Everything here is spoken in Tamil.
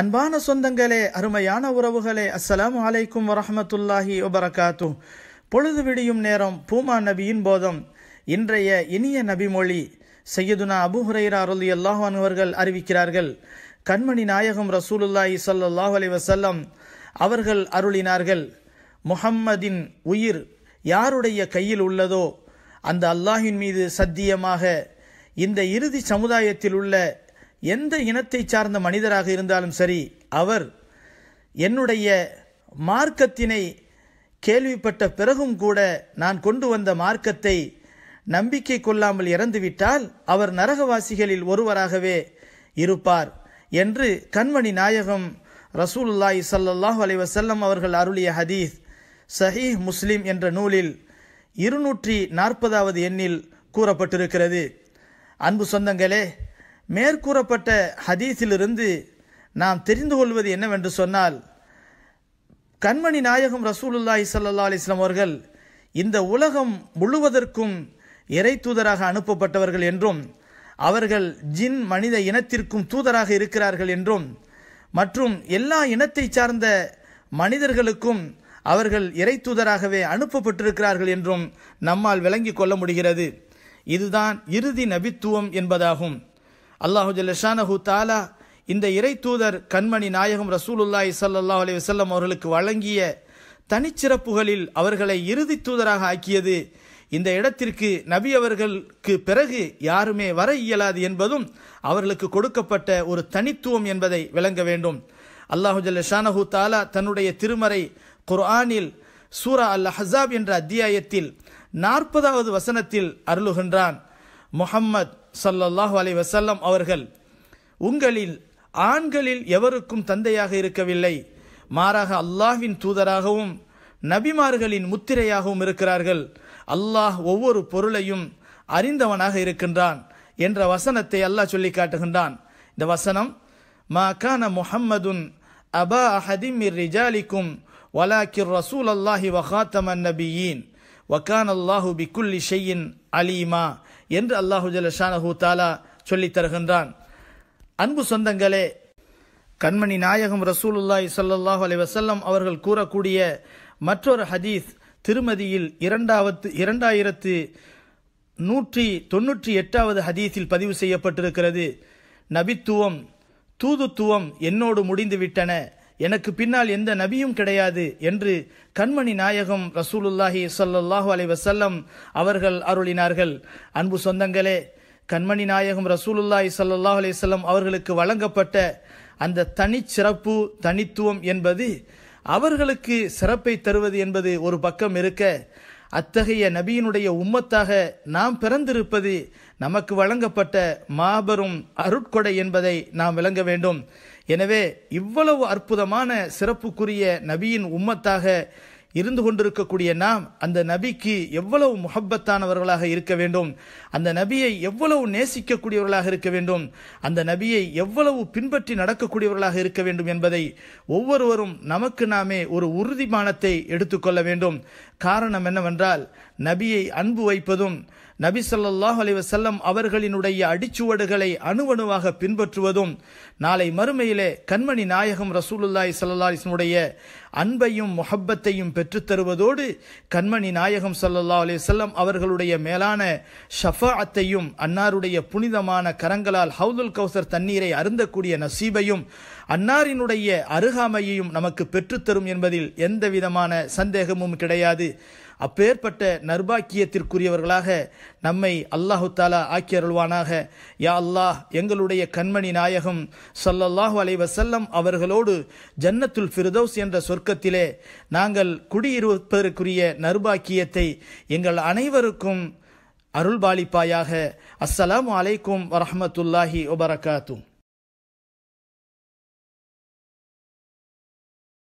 அன்பான சொந்தங்களே அருமையான உறவுகளே அஸ்லாம் வலைக்கும் வரமத்துல்லாஹி வபரகாத்து பொழுது விடியும் நேரம் பூமா நபியின் போதம் இன்றைய இனிய நபிமொழி சையதுனா அபு ஹுரைரா அருள் அல்லாஹான் அவர்கள் அறிவிக்கிறார்கள் கண்மணி நாயகம் ரசூலுல்லாஹி சல்லாஹ் அலி வசல்லம் அவர்கள் அருளினார்கள் முஹம்மதின் உயிர் யாருடைய கையில் உள்ளதோ அந்த அல்லாஹின் மீது சத்தியமாக இந்த இறுதி சமுதாயத்தில் உள்ள எந்த இனத்தை சார்ந்த மனிதராக இருந்தாலும் சரி அவர் என்னுடைய மார்க்கத்தினை கேள்விப்பட்ட பிறகும் கூட நான் கொண்டு வந்த மார்க்கத்தை நம்பிக்கை கொள்ளாமல் இறந்துவிட்டால் அவர் நரகவாசிகளில் ஒருவராகவே இருப்பார் என்று கண்மணி நாயகம் ரசூலுல்லாய் சல்லாஹ் அலைவசல்லம் அவர்கள் அருளிய ஹதீஸ் சஹீஹ் முஸ்லிம் என்ற நூலில் இருநூற்றி நாற்பதாவது எண்ணில் கூறப்பட்டிருக்கிறது அன்பு சொந்தங்களே மேற்கூறப்பட்ட ஹதீஸிலிருந்து நாம் தெரிந்து கொள்வது என்னவென்று சொன்னால் கண்மணி நாயகம் ரசூலுல்லாஹி சல்லா அலிஸ்லாம் அவர்கள் இந்த உலகம் முழுவதற்கும் இறை தூதராக அனுப்பப்பட்டவர்கள் என்றும் அவர்கள் ஜின் மனித இனத்திற்கும் தூதராக இருக்கிறார்கள் என்றும் மற்றும் எல்லா இனத்தை சார்ந்த மனிதர்களுக்கும் அவர்கள் இறை தூதராகவே அனுப்பப்பட்டிருக்கிறார்கள் என்றும் நம்மால் விளங்கிக் கொள்ள முடிகிறது இதுதான் இறுதி நபித்துவம் என்பதாகும் அல்லாஹு ஜலஷானஹு தாலா இந்த இறை தூதர் கண்மணி நாயகம் ரசூலுல்லாய் சல்லா அலி வசல்லம் அவர்களுக்கு வழங்கிய தனிச்சிறப்புகளில் அவர்களை இறுதி தூதராக ஆக்கியது இந்த இடத்திற்கு நபி அவர்களுக்கு பிறகு யாருமே வர இயலாது என்பதும் அவர்களுக்கு கொடுக்கப்பட்ட ஒரு தனித்துவம் என்பதை விளங்க வேண்டும் அல்லாஹுஜல் ஷானஹு தாலா தன்னுடைய திருமறை குர்ஆனில் சூரா அல் ஹசாப் என்ற அத்தியாயத்தில் நாற்பதாவது வசனத்தில் அருளுகின்றான் முஹம்மத் சல்லல்லாஹு அலி வசல்லம் அவர்கள் உங்களில் ஆண்களில் எவருக்கும் தந்தையாக இருக்கவில்லை மாறாக அல்லாஹ்வின் தூதராகவும் நபிமார்களின் முத்திரையாகவும் இருக்கிறார்கள் அல்லாஹ் ஒவ்வொரு பொருளையும் அறிந்தவனாக இருக்கின்றான் என்ற வசனத்தை அல்லாஹ் சொல்லி காட்டுகின்றான் இந்த வசனம் மா கான முஹம்மதுன் அபா அஹதிம் ரிஜாலிக்கும் வலாக்கிர் ரசூல் அல்லாஹி வஹாத்தமன் நபியின் வக்கான் அல்லாஹு பிக்குல்லி ஷெய்யின் அலீமா என்று அல்லாஹு ஜலஷானஹூ தாலா சொல்லித் தருகின்றான் அன்பு சொந்தங்களே கண்மணி நாயகம் ரசூலுல்லாய் சல்லாஹூ அலி வசல்லம் அவர்கள் கூறக்கூடிய மற்றொரு ஹதீஸ் திருமதியில் இரண்டாவது இரண்டாயிரத்து நூற்றி தொன்னூற்றி எட்டாவது ஹதீஸில் பதிவு செய்யப்பட்டிருக்கிறது நபித்துவம் தூதுத்துவம் என்னோடு முடிந்துவிட்டன எனக்கு பின்னால் எந்த நபியும் கிடையாது என்று கண்மணி நாயகம் ரசூலுல்லாஹி சல்லாஹூ அலை வசல்லம் அவர்கள் அருளினார்கள் அன்பு சொந்தங்களே கண்மணி நாயகம் ரசூலுல்லாஹி சல்லாஹூ அலைவல்லம் அவர்களுக்கு வழங்கப்பட்ட அந்த தனிச்சிறப்பு தனித்துவம் என்பது அவர்களுக்கு சிறப்பை தருவது என்பது ஒரு பக்கம் இருக்க அத்தகைய நபியினுடைய உம்மத்தாக நாம் பிறந்திருப்பது நமக்கு வழங்கப்பட்ட மாபெரும் அருட்கொடை என்பதை நாம் விளங்க வேண்டும் எனவே இவ்வளவு அற்புதமான சிறப்புக்குரிய நபியின் உம்மத்தாக இருந்து கொண்டிருக்கக்கூடிய நாம் அந்த நபிக்கு எவ்வளவு முகப்பத்தானவர்களாக இருக்க வேண்டும் அந்த நபியை எவ்வளவு நேசிக்கக்கூடியவர்களாக இருக்க வேண்டும் அந்த நபியை எவ்வளவு பின்பற்றி நடக்கக்கூடியவர்களாக இருக்க வேண்டும் என்பதை ஒவ்வொருவரும் நமக்கு நாமே ஒரு உறுதிமானத்தை எடுத்துக்கொள்ள வேண்டும் காரணம் என்னவென்றால் நபியை அன்பு வைப்பதும் நபி சொல்லாஹ் அலிவசல்லம் அவர்களினுடைய அடிச்சுவடுகளை அணுவணுவாக பின்பற்றுவதும் நாளை மறுமையிலே கண்மணி நாயகம் ரசூலுல்லாய் சல்லாஹினுடைய அன்பையும் மொஹப்பத்தையும் பெற்றுத்தருவதோடு கண்மணி நாயகம் சல்லா செல்லம் அவர்களுடைய மேலான ஷஃபாத்தையும் அன்னாருடைய புனிதமான கரங்களால் ஹவுதுல் கௌசர் தண்ணீரை அருந்தக்கூடிய நசீபையும் அன்னாரினுடைய அருகாமையையும் நமக்கு பெற்றுத்தரும் என்பதில் எந்த விதமான சந்தேகமும் கிடையாது அப்பேற்பட்ட நர்பாக்கியத்திற்குரியவர்களாக நம்மை அல்லாஹு தாலா ஆக்கி அருள்வானாக யா அல்லாஹ் எங்களுடைய கண்மணி நாயகம் சல்லல்லாஹு அலை வசல்லம் அவர்களோடு ஜன்னத்துல் ஃபிர்தௌஸ் என்ற சொர்க்கத்திலே நாங்கள் குடியிருப்பதற்குரிய நர்பாக்கியத்தை எங்கள் அனைவருக்கும் அருள்பாலிப்பாயாக அஸ்ஸலாம் அலைக்கும் வரமத்துல்லாஹி ஒபரகாத்தும்